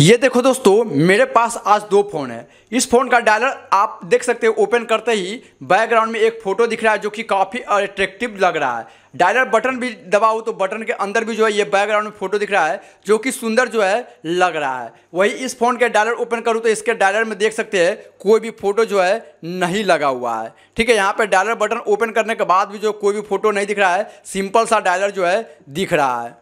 ये देखो दोस्तों मेरे पास आज दो फ़ोन है इस फ़ोन का डायलर आप देख सकते हो ओपन करते ही बैकग्राउंड में एक फ़ोटो दिख रहा है जो कि काफ़ी अट्रैक्टिव लग रहा है डायलर बटन भी दबाओ तो बटन के अंदर भी जो है ये बैकग्राउंड में फ़ोटो दिख रहा है जो कि सुंदर जो है लग रहा है वही इस फ़ोन के डायलर ओपन करूँ तो इसके डायलर में देख सकते हैं कोई भी फ़ोटो जो है नहीं लगा हुआ है ठीक है यहाँ पर डायलर बटन ओपन करने के बाद भी जो कोई भी फ़ोटो नहीं दिख रहा है सिंपल सा डायलर जो है दिख रहा है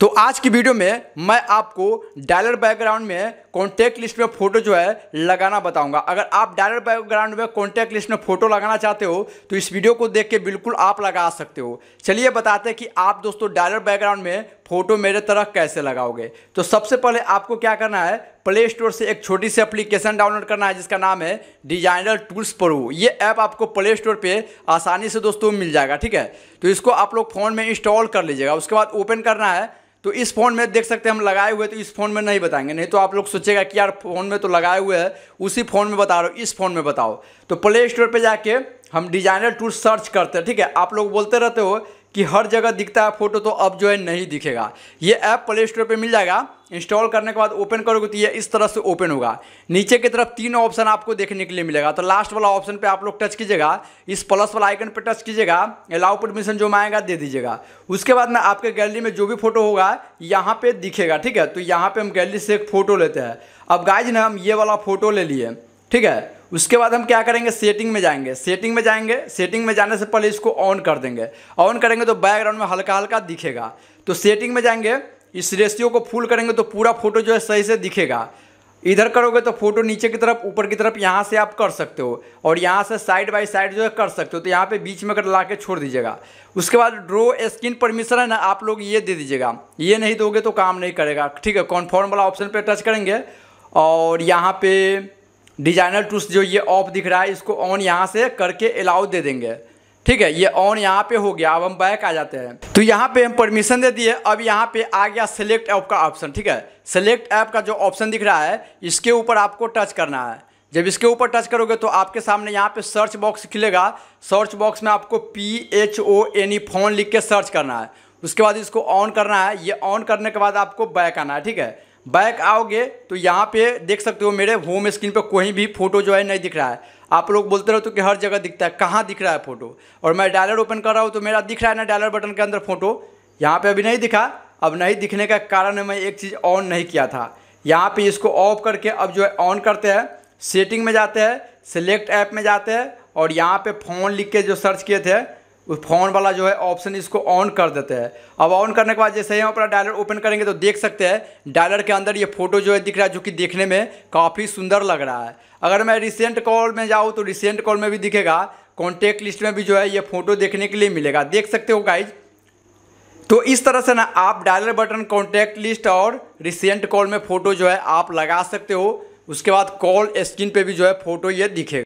तो आज की वीडियो में मैं आपको डायलर बैकग्राउंड में कॉन्टैक्ट लिस्ट में फ़ोटो जो है लगाना बताऊंगा अगर आप डायलर बैकग्राउंड में कॉन्टैक्ट लिस्ट में फ़ोटो लगाना चाहते हो तो इस वीडियो को देख के बिल्कुल आप लगा सकते हो चलिए बताते हैं कि आप दोस्तों डायलर बैकग्राउंड में फ़ोटो मेरे तरह कैसे लगाओगे तो सबसे पहले आपको क्या करना है प्ले स्टोर से एक छोटी सी एप्लीकेशन डाउनलोड करना है जिसका नाम है डिजाइनर टूल्स प्रो ये ऐप आपको प्ले स्टोर पे आसानी से दोस्तों मिल जाएगा ठीक है तो इसको आप लोग फ़ोन में इंस्टॉल कर लीजिएगा उसके बाद ओपन करना है तो इस फ़ोन में देख सकते हैं हम लगाए हुए तो इस फ़ोन में नहीं बताएंगे नहीं तो आप लोग सोचेगा कि यार फ़ोन में तो लगाए हुए है उसी फ़ोन में बता रहे हो इस फ़ोन में बताओ तो प्ले स्टोर पर जाके हम डिजाइनर टूल सर्च करते हैं ठीक है आप लोग बोलते रहते हो कि हर जगह दिखता है फोटो तो अब जो है नहीं दिखेगा ये ऐप प्ले स्टोर पर मिल जाएगा इंस्टॉल करने के बाद ओपन करोगे तो ये इस तरह से ओपन होगा नीचे की तरफ तीन ऑप्शन आपको देखने के लिए मिलेगा तो लास्ट वाला ऑप्शन पे आप लोग टच कीजिएगा इस प्लस वाला आइकन पे टच कीजिएगा अलाउ परमिशन जो मांगेगा दे दीजिएगा उसके बाद में आपके गैलरी में जो भी फोटो होगा यहाँ पे दिखेगा ठीक है तो यहाँ पर हम गैलरी से एक फोटो लेते हैं अब गाइज ने हम ये वाला फोटो ले लिए ठीक है उसके बाद हम क्या करेंगे सेटिंग में जाएंगे सेटिंग में जाएंगे सेटिंग में जाने से पहले इसको ऑन कर देंगे ऑन करेंगे तो बैकग्राउंड में हल्का हल्का दिखेगा तो सेटिंग में जाएंगे इस रेशियो को फुल करेंगे तो पूरा फोटो जो है सही से दिखेगा इधर करोगे तो फोटो नीचे की तरफ ऊपर की तरफ यहाँ से आप कर सकते हो और यहाँ से साइड बाय साइड जो है कर सकते हो तो यहाँ पे बीच में कर ला के छोड़ दीजिएगा उसके बाद ड्रो स्क्रीन परमिशन है ना आप लोग ये दे दीजिएगा ये नहीं दोगे तो काम नहीं करेगा ठीक है कॉन्फर्म वाला ऑप्शन पर टच करेंगे और यहाँ पर डिजाइनर टूल्स जो ये ऑफ दिख रहा है इसको ऑन यहाँ से करके अलाउ दे देंगे ठीक है ये ऑन यहाँ पे हो गया अब हम बैक आ जाते हैं तो यहाँ पे हम परमिशन दे दिए अब यहाँ पे आ गया सेलेक्ट ऐप का ऑप्शन ठीक है सेलेक्ट ऐप का जो ऑप्शन दिख रहा है इसके ऊपर आपको टच करना है जब इसके ऊपर टच करोगे तो आपके सामने यहाँ पे सर्च बॉक्स खिलेगा सर्च बॉक्स में आपको P H O N E phone लिख के सर्च करना है उसके बाद इसको ऑन करना है ये ऑन करने के बाद आपको बैक आना है ठीक है बैक आओगे तो यहाँ पे देख सकते हो मेरे होम स्क्रीन पे कोई भी फोटो जो है नहीं दिख रहा है आप लोग बोलते रहो तो कि हर जगह दिखता है कहाँ दिख रहा है फोटो और मैं डायलर ओपन कर रहा हूँ तो मेरा दिख रहा है ना डायलर बटन के अंदर फोटो यहाँ पे अभी नहीं दिखा अब नहीं दिखने का कारण मैं एक चीज़ ऑन नहीं किया था यहाँ पर इसको ऑफ करके अब जो है ऑन करते हैं सेटिंग में जाते हैं सिलेक्ट ऐप में जाते हैं और यहाँ पर फ़ोन लिख के जो सर्च किए थे उस फोन वाला जो है ऑप्शन इसको ऑन कर देते हैं अब ऑन करने के बाद जैसे ही हम अपना डायलर ओपन करेंगे तो देख सकते हैं डायलर के अंदर ये फोटो जो है दिख रहा है जो कि देखने में काफ़ी सुंदर लग रहा है अगर मैं रिसेंट कॉल में जाऊँ तो रिसेंट कॉल में भी दिखेगा कॉन्टेक्ट लिस्ट में भी जो है ये फोटो देखने के लिए मिलेगा देख सकते हो गाइज तो इस तरह से ना आप डायलर बटन कॉन्टैक्ट लिस्ट और रिसेंट कॉल में फ़ोटो जो है आप लगा सकते हो उसके बाद कॉल स्क्रीन पे भी जो है फ़ोटो ये दिखेगा